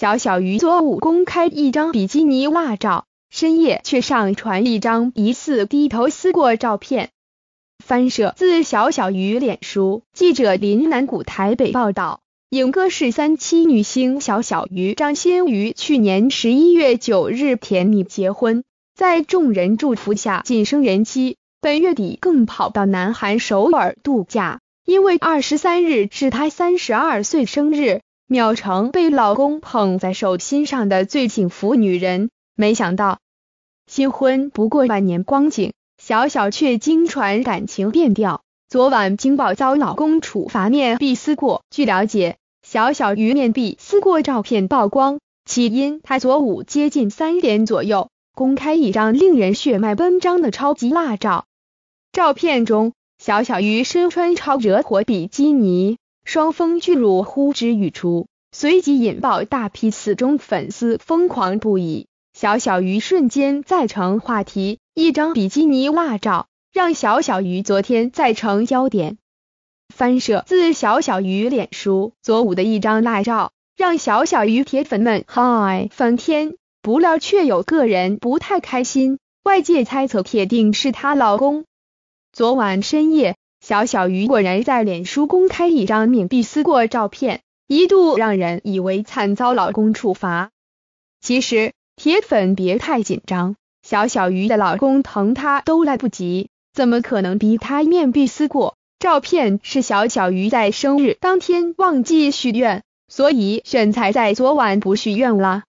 小小鱼昨午公开一张比基尼辣照，深夜却上传一张疑似低头撕过照片。翻摄自小小鱼脸书。记者林南古台北报道，影歌是三七女星小小鱼张馨予去年十一月九日甜蜜结婚，在众人祝福下晋升人妻。本月底更跑到南韩首尔度假，因为二十三日是她三十二岁生日。秒成被老公捧在手心上的最幸福女人，没想到新婚不过半年光景，小小却经传感情变调。昨晚，金宝遭老公处罚，面壁思过。据了解，小小鱼面壁思过照片曝光，起因她昨午接近三点左右公开一张令人血脉奔张的超级辣照。照片中，小小鱼身穿超惹火比基尼。双峰巨乳呼之欲出，随即引爆大批死忠粉丝疯狂不已。小小鱼瞬间再成话题，一张比基尼辣照让小小鱼昨天再成焦点。翻摄自小小鱼脸书，左五的一张辣照让小小鱼铁粉们嗨翻天，不料却有个人不太开心，外界猜测铁定是她老公。昨晚深夜。小小鱼果然在脸书公开一张面壁思过照片，一度让人以为惨遭老公处罚。其实铁粉别太紧张，小小鱼的老公疼她都来不及，怎么可能逼她面壁思过？照片是小小鱼在生日当天忘记许愿，所以选才在昨晚不许愿了。